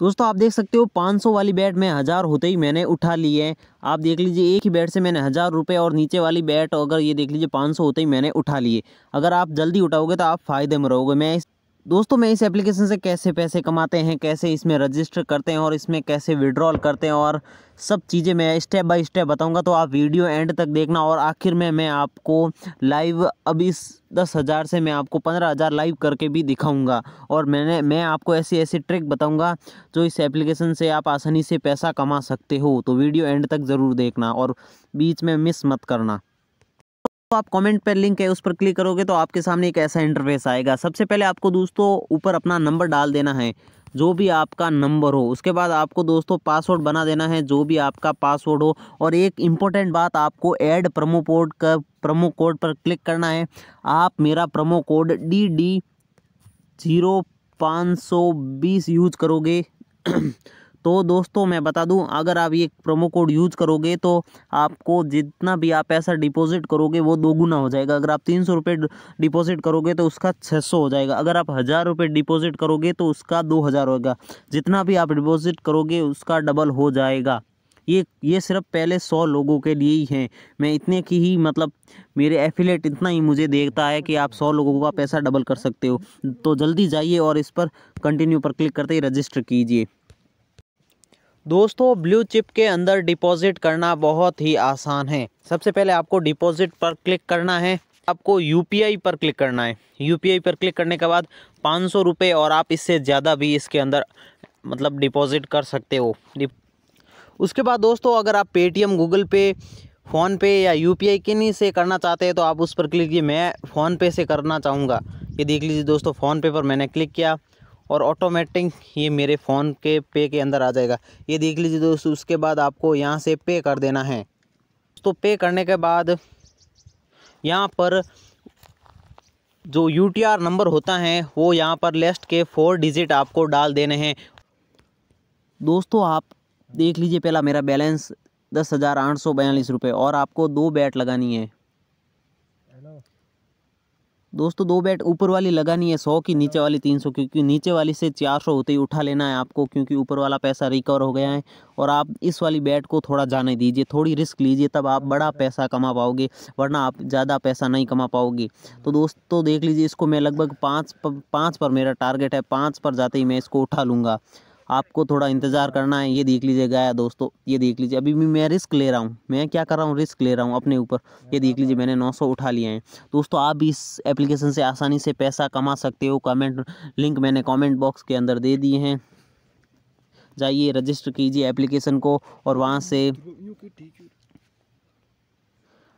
दोस्तों आप देख सकते हो 500 वाली बैट में हज़ार होते ही मैंने उठा लिए आप देख लीजिए एक ही बैट से मैंने हज़ार रुपये और नीचे वाली बैट अगर ये देख लीजिए 500 होते ही मैंने उठा लिए अगर आप जल्दी उठाओगे तो आप फ़ायदे में रहोगे मैं इस दोस्तों मैं इस एप्लीकेशन से कैसे पैसे कमाते हैं कैसे इसमें रजिस्टर करते हैं और इसमें कैसे विड्रॉल करते हैं और सब चीज़ें मैं स्टेप बाय स्टेप बताऊंगा तो आप वीडियो एंड तक देखना और आखिर में मैं आपको लाइव अब इस दस हज़ार से मैं आपको पंद्रह हज़ार लाइव करके भी दिखाऊंगा और मैंने मैं आपको ऐसी ऐसी ट्रिक बताऊँगा जो इस एप्लीकेशन से आप आसानी से पैसा कमा सकते हो तो वीडियो एंड तक ज़रूर देखना और बीच में मिस मत करना तो आप कमेंट पर लिंक है उस पर क्लिक करोगे तो आपके सामने एक ऐसा इंटरफेस आएगा सबसे पहले आपको दोस्तों ऊपर अपना नंबर डाल देना है जो भी आपका नंबर हो उसके बाद आपको दोस्तों पासवर्ड बना देना है जो भी आपका पासवर्ड हो और एक इम्पोर्टेंट बात आपको ऐड प्रोमो कोड का प्रोमो कोड पर क्लिक करना है आप मेरा promo code D D zero पाँच सौ बीस यूज करोगे तो दोस्तों मैं बता दूं अगर आप ये प्रोमो कोड यूज करोगे तो आपको जितना भी आप पैसा डिपॉजिट करोगे वो दोगुना हो जाएगा अगर आप तीन सौ रुपये डिपॉजिट करोगे तो उसका छः सौ हो जाएगा अगर आप हज़ार रुपये डिपॉजिट करोगे तो उसका दो हज़ार होगा जितना भी आप डिपॉजिट करोगे उसका डबल हो जाएगा ये ये सिर्फ पहले सौ लोगों के लिए ही हैं मैं इतने की ही मतलब मेरे एफिलेट इतना ही मुझे देखता है कि आप सौ लोगों का पैसा डबल कर सकते हो तो जल्दी जाइए और इस पर कंटिन्यू पर क्लिक करते ही रजिस्टर कीजिए दोस्तों ब्लू चिप के अंदर डिपॉजिट करना बहुत ही आसान है सबसे पहले आपको डिपॉजिट पर क्लिक करना है आपको यू पर क्लिक करना है यू पर क्लिक करने के बाद पाँच सौ रुपये और आप इससे ज़्यादा भी इसके अंदर मतलब डिपॉजिट कर सकते हो उसके बाद दोस्तों अगर आप पेटीएम गूगल पे फ़ोनपे या यू पी आई किन्हीं से करना चाहते हैं तो आप उस पर क्लिक कीजिए मैं फ़ोनपे से करना चाहूँगा ये देख लीजिए दोस्तों फ़ोनपे पर मैंने क्लिक किया और ऑटोमेटिक ये मेरे फ़ोन के पे के अंदर आ जाएगा ये देख लीजिए दोस्तों उसके बाद आपको यहाँ से पे कर देना है तो पे करने के बाद यहाँ पर जो यू नंबर होता है वो यहाँ पर लेस्ट के फोर डिजिट आपको डाल देने हैं दोस्तों आप देख लीजिए पहला मेरा बैलेंस दस हज़ार आठ सौ बयालीस रुपये और आपको दो बैट लगानी है दोस्तों दो बैट ऊपर वाली लगानी है सौ की नीचे वाली तीन सौ क्योंकि नीचे वाली से चार सौ होते ही उठा लेना है आपको क्योंकि ऊपर वाला पैसा रिकवर हो गया है और आप इस वाली बैट को थोड़ा जाने दीजिए थोड़ी रिस्क लीजिए तब आप बड़ा पैसा कमा पाओगे वरना आप ज़्यादा पैसा नहीं कमा पाओगे तो दोस्तों देख लीजिए इसको मैं लगभग पाँच पर, पाँच पर मेरा टारगेट है पाँच पर जाते ही मैं इसको उठा लूँगा आपको थोड़ा इंतज़ार करना है ये देख लीजिए गया दोस्तों ये देख लीजिए अभी भी मैं रिस्क ले रहा हूँ मैं क्या कर रहा हूँ रिस्क ले रहा हूँ अपने ऊपर ये देख लीजिए मैंने नौ उठा लिए हैं दोस्तों आप भी इस एप्लीकेशन से आसानी से पैसा कमा सकते हो कमेंट लिंक मैंने कॉमेंट बॉक्स के अंदर दे दिए हैं जाइए रजिस्टर कीजिए एप्लीकेशन को और वहाँ से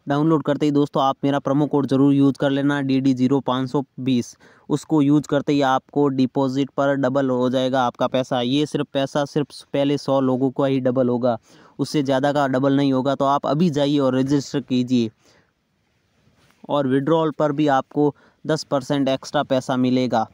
डाउनलोड करते ही दोस्तों आप मेरा प्रोमो कोड ज़रूर यूज़ कर लेना डी डी जीरो पाँच सौ बीस उसको यूज करते ही आपको डिपॉजिट पर डबल हो जाएगा आपका पैसा ये सिर्फ पैसा सिर्फ पहले सौ लोगों का ही डबल होगा उससे ज़्यादा का डबल नहीं होगा तो आप अभी जाइए और रजिस्टर कीजिए और विड्रॉल पर भी आपको दस परसेंट एक्स्ट्रा पैसा मिलेगा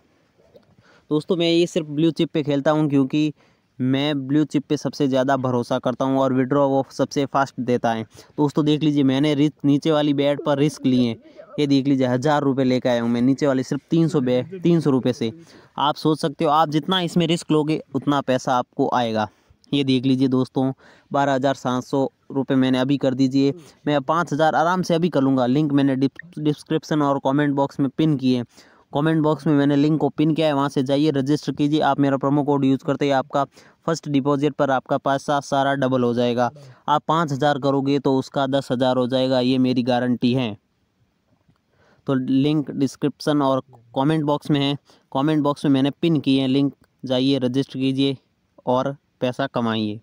दोस्तों मैं ये सिर्फ ब्लू चिप पे खेलता हूँ क्योंकि मैं ब्लू चिप पे सबसे ज़्यादा भरोसा करता हूँ और विड्रॉ वो सबसे फास्ट देता है दोस्तों देख लीजिए मैंने रिस्क नीचे वाली बैट पर रिस्क लिए ये देख लीजिए हज़ार रुपये लेकर आया हूँ मैं नीचे वाले सिर्फ तीन सौ बैट तीन सौ रुपये से आप सोच सकते हो आप जितना इसमें रिस्क लोगे उतना पैसा आपको आएगा ये देख लीजिए दोस्तों बारह हज़ार सात सौ रुपये मैंने अभी कर दीजिए मैं पाँच हज़ार आराम से अभी कर लूँगा लिंक मैंने डिस्क्रिप्सन और कॉमेंट बॉक्स में पिन किए कमेंट बॉक्स में मैंने लिंक को पिन किया है वहाँ से जाइए रजिस्टर कीजिए आप मेरा प्रोमो कोड यूज़ करते ही आपका फर्स्ट डिपॉजिट पर आपका पैसा सारा डबल हो जाएगा आप पाँच हज़ार करोगे तो उसका दस हज़ार हो जाएगा ये मेरी गारंटी है तो लिंक डिस्क्रिप्सन और कमेंट बॉक्स में है कमेंट बॉक्स में मैंने पिन किए हैं लिंक जाइए रजिस्टर कीजिए और पैसा कमाइए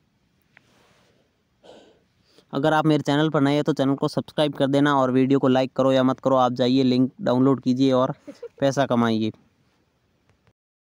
अगर आप मेरे चैनल पर नए हैं तो चैनल को सब्सक्राइब कर देना और वीडियो को लाइक करो या मत करो आप जाइए लिंक डाउनलोड कीजिए और पैसा कमाइए